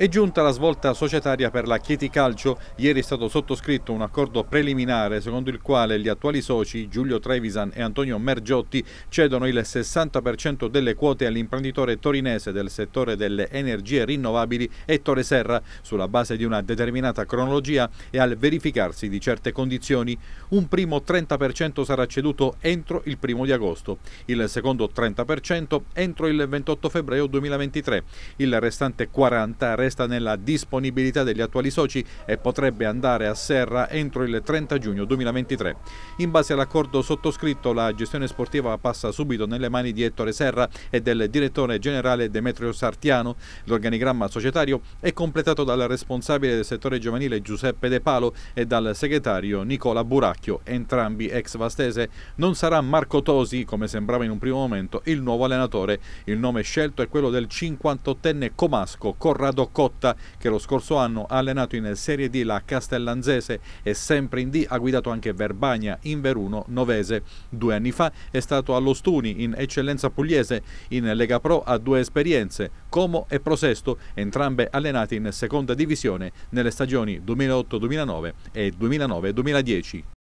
È giunta la svolta societaria per la Chieti Calcio. Ieri è stato sottoscritto un accordo preliminare secondo il quale gli attuali soci Giulio Trevisan e Antonio Mergiotti cedono il 60% delle quote all'imprenditore torinese del settore delle energie rinnovabili Ettore Serra sulla base di una determinata cronologia e al verificarsi di certe condizioni. Un primo 30% sarà ceduto entro il primo di agosto, il secondo 30% entro il 28 febbraio 2023, il restante 40% resta resta nella disponibilità degli attuali soci e potrebbe andare a serra entro il 30 giugno 2023. In base all'accordo sottoscritto, la gestione sportiva passa subito nelle mani di Ettore Serra e del direttore generale Demetrio Sartiano. L'organigramma societario è completato dal responsabile del settore giovanile Giuseppe De Palo e dal segretario Nicola Buracchio, entrambi ex vastese. Non sarà Marco Tosi, come sembrava in un primo momento, il nuovo allenatore. Il nome scelto è quello del 58enne comasco Corrado Cotta che lo scorso anno ha allenato in Serie D la Castellanzese e sempre in D ha guidato anche Verbagna, Veruno, Novese. Due anni fa è stato allo Stuni in Eccellenza Pugliese, in Lega Pro ha due esperienze, Como e Prosesto, entrambe allenate in seconda divisione nelle stagioni 2008-2009 e 2009-2010.